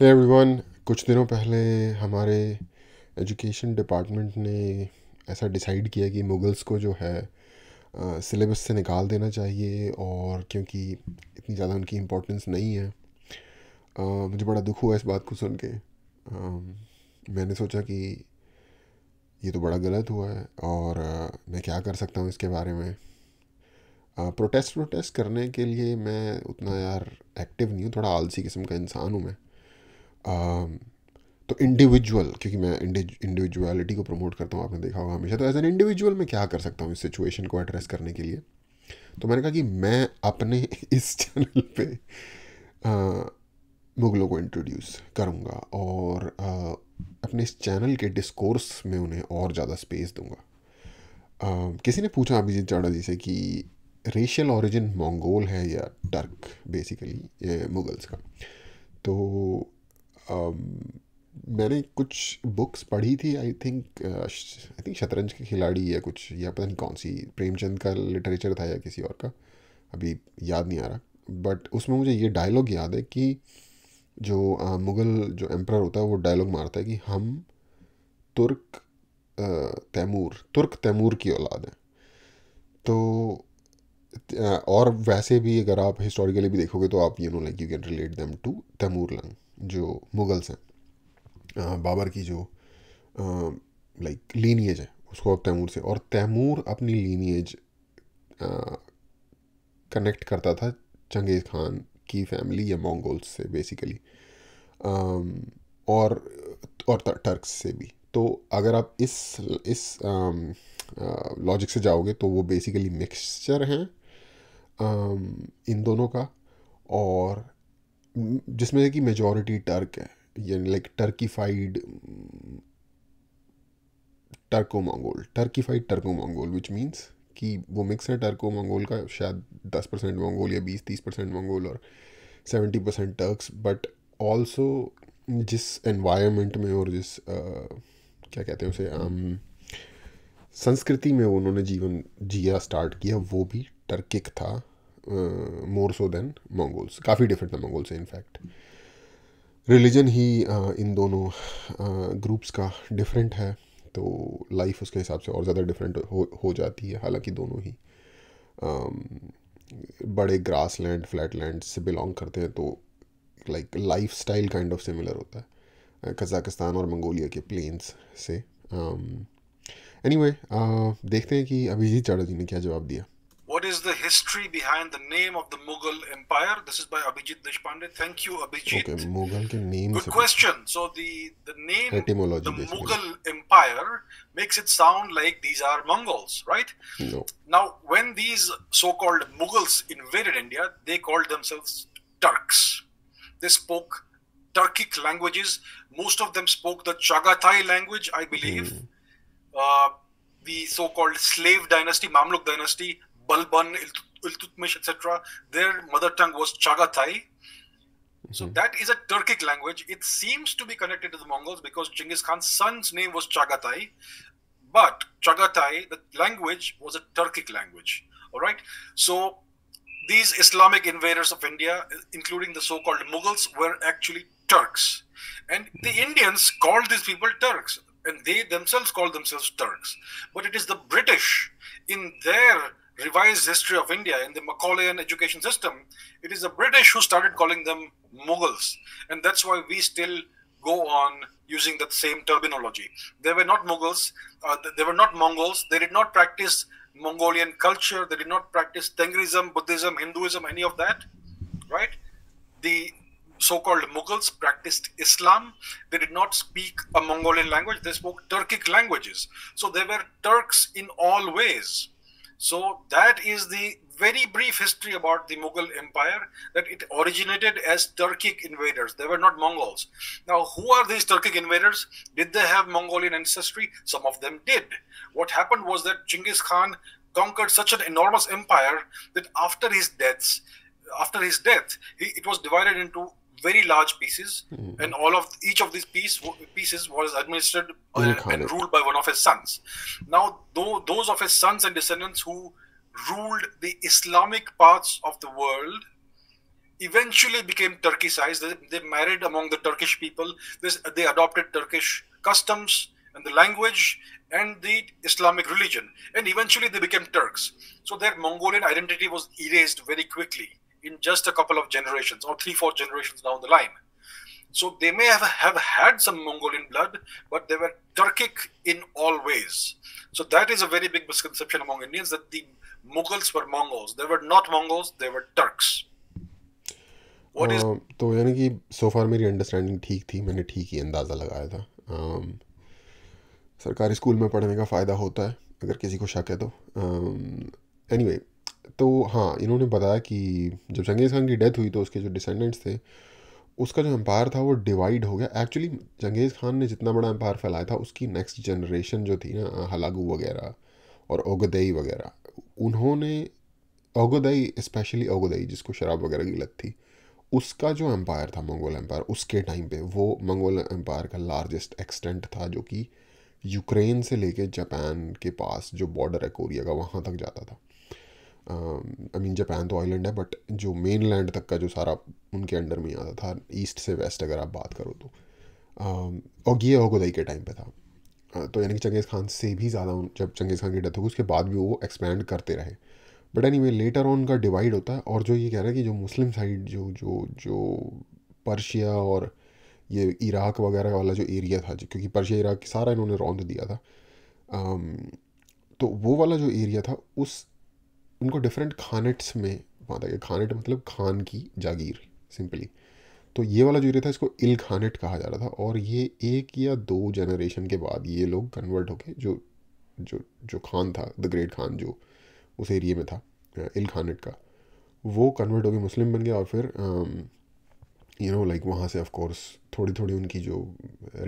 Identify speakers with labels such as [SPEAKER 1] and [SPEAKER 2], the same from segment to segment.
[SPEAKER 1] है एवरीवन कुछ दिनों पहले हमारे एजुकेशन डिपार्टमेंट ने ऐसा डिसाइड किया कि मुगल्स को जो है सिलेबस से निकाल देना चाहिए और क्योंकि इतनी ज़्यादा उनकी इम्पोर्टेंस नहीं है आ, मुझे बड़ा दुख हुआ इस बात को सुन के आ, मैंने सोचा कि ये तो बड़ा गलत हुआ है और आ, मैं क्या कर सकता हूँ इसके बारे में प्रोटेस्ट प्रोटेस्ट करने के लिए मैं उतना यार एक्टिव नहीं हूँ थोड़ा आलसी किस्म का इंसान हूँ मैं Um, तो इंडिविजुअल क्योंकि मैं इंडिविजुअलिटी को प्रमोट करता हूँ आपने देखा होगा हमेशा तो एज एन इंडिविजुअल मैं क्या कर सकता हूँ इस सिचुएशन को एड्रेस करने के लिए तो मैंने कहा कि मैं अपने इस चैनल पे मुगलों को इंट्रोड्यूस करूँगा और आ, अपने इस चैनल के डिस्कोर्स में उन्हें और ज़्यादा स्पेस दूँगा किसी ने पूछा अभिजीत चावड़ा जी से कि रेशियल ओरिजिन मंगोल है या टर्क बेसिकली मुगल्स का तो Um, मैंने कुछ बुक्स पढ़ी थी आई थिंक आई थिंक शतरंज के खिलाड़ी या कुछ या पता नहीं कौन सी प्रेमचंद का लिटरेचर था या किसी और का अभी याद नहीं आ रहा बट उसमें मुझे ये डायलॉग याद है कि जो uh, मुग़ल जो एम्प्रर होता है वो डायलॉग मारता है कि हम तुर्क uh, तैमूर तुर्क तैमूर की औलाद हैं तो uh, और वैसे भी अगर आप हिस्टोरिकली भी देखोगे तो आप you know like you can relate them to Taimur Lang जो मुग़ल्स हैं बाबर की जो लाइक लीनिएज है उसको अब तैमूर से और तैमूर अपनी लीनिएज कनेक्ट करता था चंगेज़ खान की फैमिली या मंगोल्स से बेसिकली और और टर्क्स से भी तो अगर आप इस इस लॉजिक से जाओगे तो वो बेसिकली मिक्सचर हैं इन दोनों का और जिसमें से कि मेजॉरिटी टर्क है यानी like Turkified Turco Mongol Turkified Turco Mongol which means कि वो मिक्स है टर्को मंगोल का शायद दस परसेंट मंगोल या बीस तीस परसेंट मंगोल और seventy percent Turks but also जिस एनवायरमेंट में और जिस आ, क्या कहते हैं उसे आम, संस्कृति में उन्होंने जीवन जिया स्टार्ट किया वो भी टर्किक था मोर सो देन मंगोल्स काफ़ी डिफरेंट था मंगोल्स इनफैक्ट रिलीजन ही uh, ही इन दोनों uh, का डिफरेंट है तो लाइफ उसके हिसाब से और ज़्यादा डिफरेंट हो हो जाती है हालांकि दोनों ही um, बड़े ग्रास लैंड फ्लैट लैंड से बिलोंग करते हैं तो like lifestyle kind of similar होता है कज़ाकिस्तान और मंगोलिया के प्लेन्स से एनी um, anyway, uh, देखते हैं कि अभिजीत चाड़ा जी ने क्या जवाब दिया
[SPEAKER 2] What is the history behind the name of the Mughal Empire? This is by Abhijit Deshpande. Thank you, Abhijit.
[SPEAKER 1] Okay, Mughal ke name Good
[SPEAKER 2] question. So the, the name, Etymology the basically. Mughal Empire makes it sound like these are Mongols, right? No. Now, when these so-called Mughals invaded India, they called themselves Turks. They spoke Turkic languages. Most of them spoke the Chagatai language, I believe. Mm. Uh, the so-called slave dynasty, Mamluk dynasty, Balban, Iltutmish, etc., their mother tongue was Chagatai. Mm-hmm. So hmm. that is a Turkic language. It seems to be connected to the Mongols because Genghis Khan's son's name was Chagatai. But Chagatai, the language, was a Turkic language. All right. So these Islamic invaders of India, including the so called Mughals, were actually Turks. And the hmm. Indians called these people Turks, and they themselves called themselves Turks. But it is the British in their revised history of India in the Macaulayan education system, it is the British who started calling them Mughals. And that's why we still go on using that same terminology. They were not Mughals, uh, they were not Mongols, they did not practice Mongolian culture, they did not practice Tengrism, Buddhism, Hinduism, any of that, right? The so-called Mughals practiced Islam. They did not speak a Mongolian language. They spoke Turkic languages. So they were Turks in all ways. So that is the very brief history about the Mughal Empire that it originated as Turkic invaders. They were not Mongols. Now, who are these Turkic invaders? Did they have Mongolian ancestry? Some of them did. What happened was that Genghis Khan conquered such an enormous empire that after his deaths, after his death, he, it was divided into very large pieces, mm. and all of each of these piece, was administered and, and ruled by one of his sons. Now, though, those of his sons and descendants who ruled the Islamic parts of the world eventually became Turkicized. They, they married among the Turkish people. This, they adopted Turkish customs and the language and the Islamic religion. And eventually they became Turks. So their Mongolian identity was erased very quickly. in just a couple of generations or three, four generations down the line. So they may have, have had some Mongolian blood, but they were Turkic in all ways. So that is a very big misconception among Indians that the Mughals were Mongols. They were not Mongols, they were Turks.
[SPEAKER 1] What uh, is... तो यानी कि सो फार मेरी understanding ठीक थी मैंने ठीक ही अंदाज़ा लगाया था um, सरकारी स्कूल में पढ़ने का फ़ायदा होता है अगर किसी को शक है तो एनी um, anyway, तो हाँ इन्होंने बताया कि जब चंगेज़ खान की डेथ हुई तो उसके जो डिसेंडेंट्स थे उसका जो एम्पायर था वो डिवाइड हो गया एक्चुअली चंगेज़ खान ने जितना बड़ा एम्पायर फैलाया था उसकी नेक्स्ट जनरेशन जो थी ना हलागू वगैरह और ओगदई वगैरह उन्होंने ओगदई स्पेशली ओगदई जिसको शराब वगैरह की लत थी उसका जो एम्पायर था मंगोल एम्पायर उसके टाइम पे वो मंगोल एम्पायर का लार्जेस्ट एक्सटेंट था जो कि यूक्रेन से लेके जापान के पास जो बॉर्डर है कोरिया का वहाँ तक जाता था आई मीन जापान तो आइलैंड है बट जो मेन लैंड तक का जो सारा उनके अंडर में आता था ईस्ट से वेस्ट अगर आप बात करो तो और ये होगोदई के टाइम पे था तो यानी कि चंगेज़ खान से भी ज़्यादा जब चंगेज़ खान की डेथ होगी उसके बाद भी वो एक्सपैंड करते रहे but anyway later on का डिवाइड होता है और जो ये कह रहा है कि जो मुस्लिम साइड जो जो जो पर्शिया और ये इराक वगैरह वाला जो एरिया था क्योंकि पर्शिया इराक सारा इन्होंने रौंद दिया था तो वो वाला जो एरिया था उस उनको डिफरेंट खानट्स में माता गया खानट मतलब खान की जागीर सिंपली तो ये वाला जो एरिया था इसको इल खानट कहा जा रहा था और ये एक या दो जनरेशन के बाद ये लोग कन्वर्ट होके जो जो जो खान था द ग्रेट खान जो उस एरिए में था इल uh, खानट का वो कन्वर्ट होकर मुस्लिम बन गया और फिर यू नो लाइक वहाँ से ऑफ कोर्स थोड़ी थोड़ी उनकी जो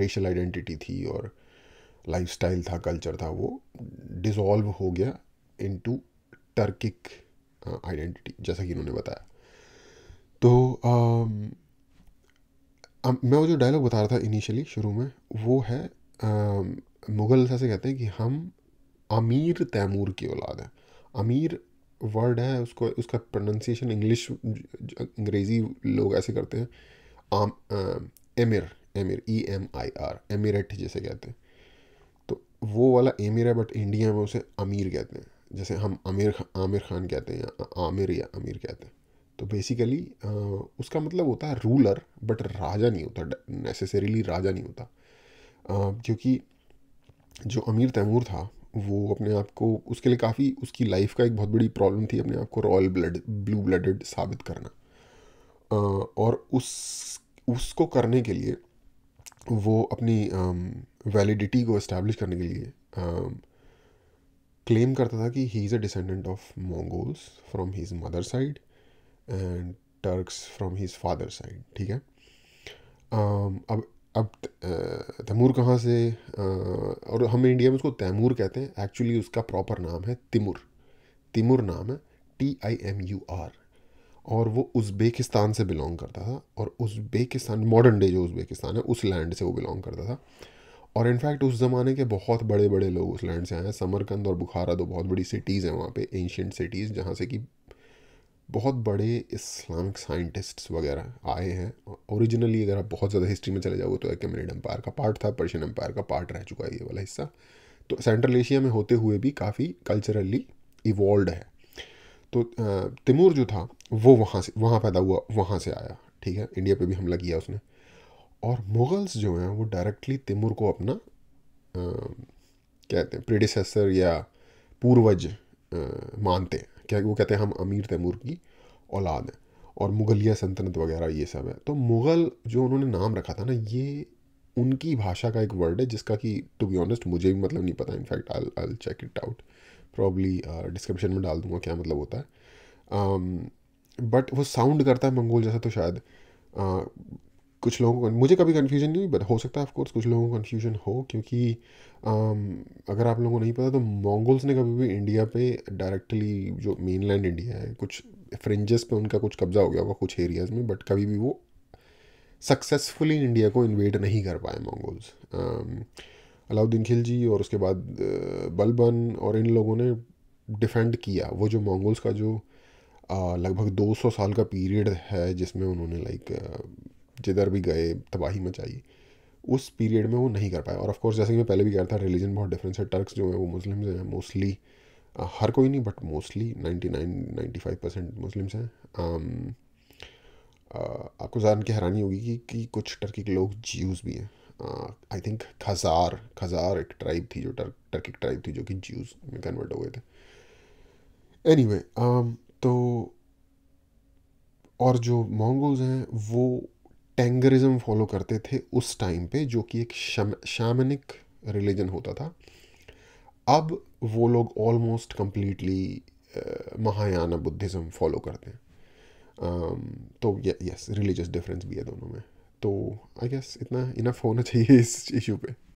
[SPEAKER 1] रेशल आइडेंटिटी थी और लाइफ था कल्चर था वो डिज़ोल्व हो गया इन टू टर्किक आइडेंटिटी जैसा कि इन्होंने बताया तो आ, आ, मैं वो जो डायलॉग बता रहा था इनिशियली शुरू में वो है मुग़ल ऐसे कहते हैं कि हम अमीर तैमूर की औलाद हैं अमीर वर्ड है उसको उसका प्रोनाशिएशन इंग्लिश अंग्रेज़ी लोग ऐसे करते हैं आम emir emir E M I R emirate जैसे कहते हैं तो वो वाला एमिर है बट इंडिया में उसे अमीर कहते हैं जैसे हम आमिर आमिर खान कहते हैं आमिर या अमीर कहते हैं तो बेसिकली उसका मतलब होता है रूलर बट राजा नहीं होता नेसेसरीली राजा नहीं होता क्योंकि जो अमीर तैमूर था वो अपने आप को उसके लिए काफ़ी उसकी लाइफ का एक बहुत बड़ी प्रॉब्लम थी अपने आप को रॉयल ब्लड ब्लू ब्लडेड साबित करना और उस उसको करने के लिए वो अपनी वैलिडिटी को इस्टेब्लिश करने के लिए क्लेम करता था कि he is a descendant of Mongols from his mother side and Turks from his father side ठीक है um, अब अब तैमूर uh, कहाँ से uh, और हम इंडिया में उसको तैमूर कहते हैं एक्चुअली उसका प्रॉपर नाम है तिमुर तिमुर नाम है T I M U R और वो उज़्बेकिस्तान से बिलोंग करता था और उज़्बेकिस्तान मॉडर्न डे जो उज़्बेकिस्तान है उस लैंड से वो बिलोंग करता था और इनफैक्ट उस ज़माने के बहुत बड़े बड़े लोग उस लैंड से आए हैं समरकंद और बुखारा दो तो बहुत बड़ी सिटीज़ हैं वहाँ पे एंशियट सिटीज़ जहाँ से कि बहुत बड़े इस्लामिक साइंटिस्ट्स वगैरह आए हैं ओरिजिनली अगर आप बहुत ज़्यादा हिस्ट्री में चले जाओ तो एक मेरिड एम्पायर का पार्ट था पर्शियन एम्पायर का पार्ट रह चुका है ये वाला हिस्सा तो सेंट्रल एशिया में होते हुए भी काफ़ी कल्चरली इवॉल्व है तो तिमूर जो था वो वहाँ से वहाँ पैदा हुआ वहाँ से आया ठीक है इंडिया पे भी हमला किया उसने और मुग़ल्स जो हैं वो डायरेक्टली तिमुर को अपना कहते हैं प्रेडिसेसर या पूर्वज मानते हैं क्या वो कहते हैं हम अमीर तैमूर की औलाद हैं और मुग़लिया सल्तनत वगैरह ये सब है तो मुग़ल जो उन्होंने नाम रखा था ना ये उनकी भाषा का एक वर्ड है जिसका कि टू बी ऑनेस्ट मुझे भी मतलब नहीं पता in fact I I check it out probably description में डाल दूंगा क्या मतलब होता है बट um, वो साउंड करता है मंगोल जैसा तो शायद uh, कुछ लोगों को मुझे कभी कन्फ्यूजन नहीं बट हो सकता है ऑफकोर्स कुछ लोगों को कन्फ्यूजन हो क्योंकि um, अगर आप लोगों को नहीं पता तो मंगोल्स ने कभी भी इंडिया पे डायरेक्टली जो मेन लैंड इंडिया है कुछ फ्रेंजेस पे उनका कुछ कब्जा हो गया होगा कुछ एरियाज़ में बट कभी भी वो सक्सेसफुली इंडिया को इन्वेट नहीं कर पाए मंगोल्स um, अलाउद्दीन खिलजी और उसके बाद uh, बलबन और इन लोगों ने डिफेंड किया वो जो मंगोल्स का जो uh, लगभग 200 साल का पीरियड है जिसमें उन्होंने लाइक uh, जिधर भी गए तबाही मचाई उस पीरियड में वो नहीं कर पाए और ऑफकोर्स जैसे कि मैं पहले भी कह रहा था रिलीजन बहुत डिफरेंस है टर्क्स जो है वो मुस्लिम्स हैं मोस्टली हर कोई नहीं but mostly ninety nine ninety five percent Muslims हैं um, आपको जान के हैरानी होगी कि, कि कुछ टर्किक लोग ज्यूज़ भी हैं आई थिंक खजार खजार एक ट्राइब थी जो टर्क टर्किक ट्राइब थी जो कि ज्यूज़ में कन्वर्ट हो गए थे एनी anyway, um, तो और जो मोंगोज हैं वो टेंगरिज्म फॉलो करते थे उस टाइम पे जो कि एक शामनिक रिलीजन होता था अब वो लोग almost completely Mahayana Buddhism follow करते हैं um, तो यस रिलीजियस डिफरेंस भी है दोनों में तो आई गेस इतना इनफ होना चाहिए इस इशू पे